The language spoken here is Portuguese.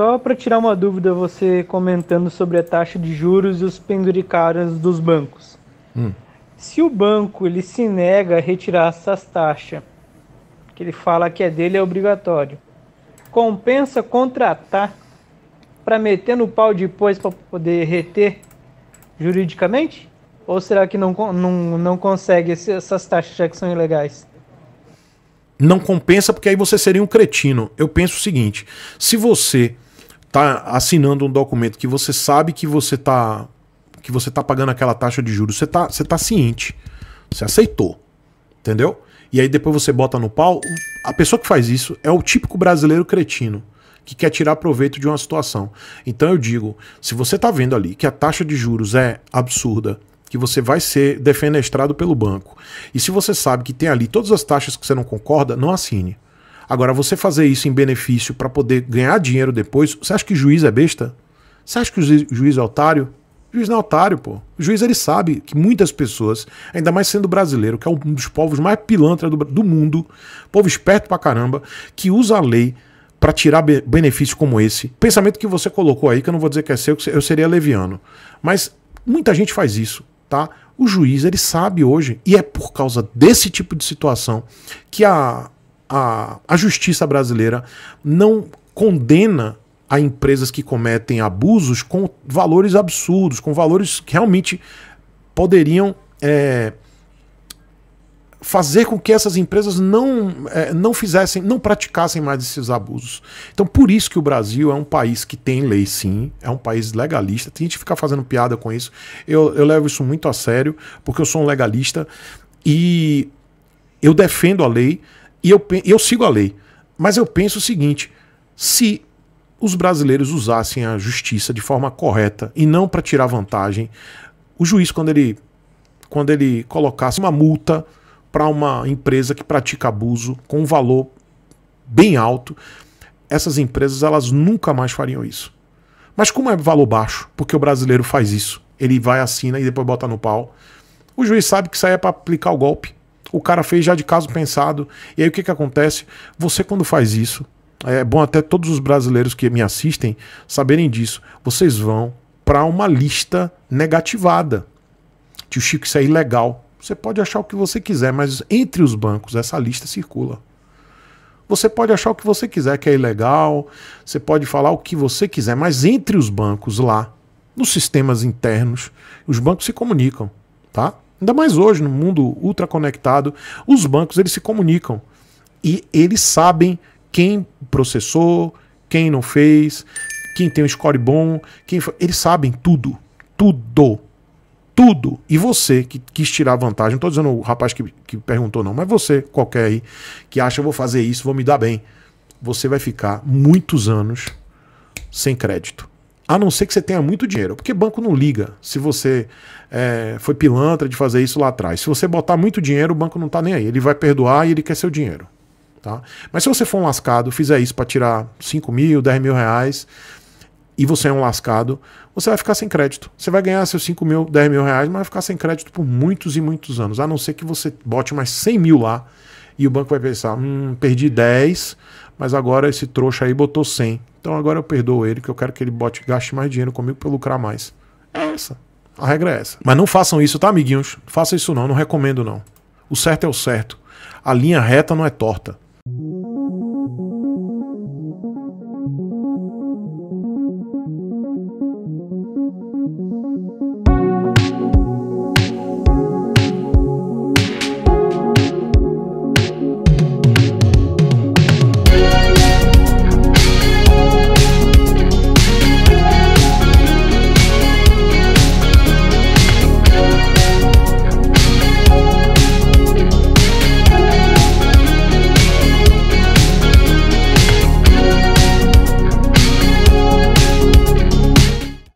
só para tirar uma dúvida, você comentando sobre a taxa de juros e os penduricaras dos bancos. Hum. Se o banco ele se nega a retirar essas taxas, que ele fala que é dele é obrigatório, compensa contratar para meter no pau depois para poder reter juridicamente? Ou será que não, não, não consegue essas taxas já que são ilegais? Não compensa porque aí você seria um cretino. Eu penso o seguinte: se você tá assinando um documento que você sabe que você tá que você tá pagando aquela taxa de juros, você tá, você tá ciente. Você aceitou. Entendeu? E aí depois você bota no pau, a pessoa que faz isso é o típico brasileiro cretino que quer tirar proveito de uma situação. Então eu digo, se você tá vendo ali que a taxa de juros é absurda, que você vai ser defenestrado pelo banco. E se você sabe que tem ali todas as taxas que você não concorda, não assine. Agora, você fazer isso em benefício para poder ganhar dinheiro depois, você acha que juiz é besta? Você acha que o juiz é otário? O juiz não é otário, pô. O juiz ele sabe que muitas pessoas, ainda mais sendo brasileiro, que é um dos povos mais pilantra do, do mundo, povo esperto pra caramba, que usa a lei para tirar be benefício como esse. Pensamento que você colocou aí, que eu não vou dizer que é seu, que eu seria leviano. Mas muita gente faz isso, tá? O juiz ele sabe hoje, e é por causa desse tipo de situação que a, a, a justiça brasileira não condena a empresas que cometem abusos com valores absurdos, com valores que realmente poderiam é, fazer com que essas empresas não, é, não fizessem, não praticassem mais esses abusos. Então, por isso que o Brasil é um país que tem lei, sim, é um país legalista. Tem gente que fica fazendo piada com isso. Eu, eu levo isso muito a sério, porque eu sou um legalista e eu defendo a lei e eu, eu sigo a lei. Mas eu penso o seguinte: se os brasileiros usassem a justiça de forma correta e não para tirar vantagem, o juiz, quando ele, quando ele colocasse uma multa para uma empresa que pratica abuso com um valor bem alto, essas empresas elas nunca mais fariam isso. Mas como é valor baixo, porque o brasileiro faz isso, ele vai assina e depois bota no pau. O juiz sabe que isso aí é para aplicar o golpe. O cara fez já de caso pensado. E aí o que, que acontece? Você, quando faz isso, é bom até todos os brasileiros que me assistem saberem disso. Vocês vão para uma lista negativada. Tio Chico, isso é ilegal. Você pode achar o que você quiser, mas entre os bancos essa lista circula. Você pode achar o que você quiser, que é ilegal, você pode falar o que você quiser, mas entre os bancos lá, nos sistemas internos, os bancos se comunicam, tá? Ainda mais hoje, no mundo ultra conectado, os bancos eles se comunicam e eles sabem quem processou, quem não fez, quem tem um score bom, quem eles sabem tudo, tudo, tudo. E você que quis tirar vantagem, não estou dizendo o rapaz que, que perguntou não, mas você qualquer aí que acha vou fazer isso, vou me dar bem, você vai ficar muitos anos sem crédito. A não ser que você tenha muito dinheiro, porque banco não liga se você é, foi pilantra de fazer isso lá atrás. Se você botar muito dinheiro, o banco não está nem aí. Ele vai perdoar e ele quer seu dinheiro. Tá? Mas se você for um lascado, fizer isso para tirar 5 mil, 10 mil reais, e você é um lascado, você vai ficar sem crédito. Você vai ganhar seus 5 mil, 10 mil reais, mas vai ficar sem crédito por muitos e muitos anos. A não ser que você bote mais 100 mil lá e o banco vai pensar: hum, perdi 10, mas agora esse trouxa aí botou 100. Então agora eu perdoo ele, que eu quero que ele bote, gaste mais dinheiro comigo para lucrar mais. É essa. A regra é essa. Mas não façam isso, tá, amiguinhos? Façam isso não, não recomendo não. O certo é o certo. A linha reta não é torta.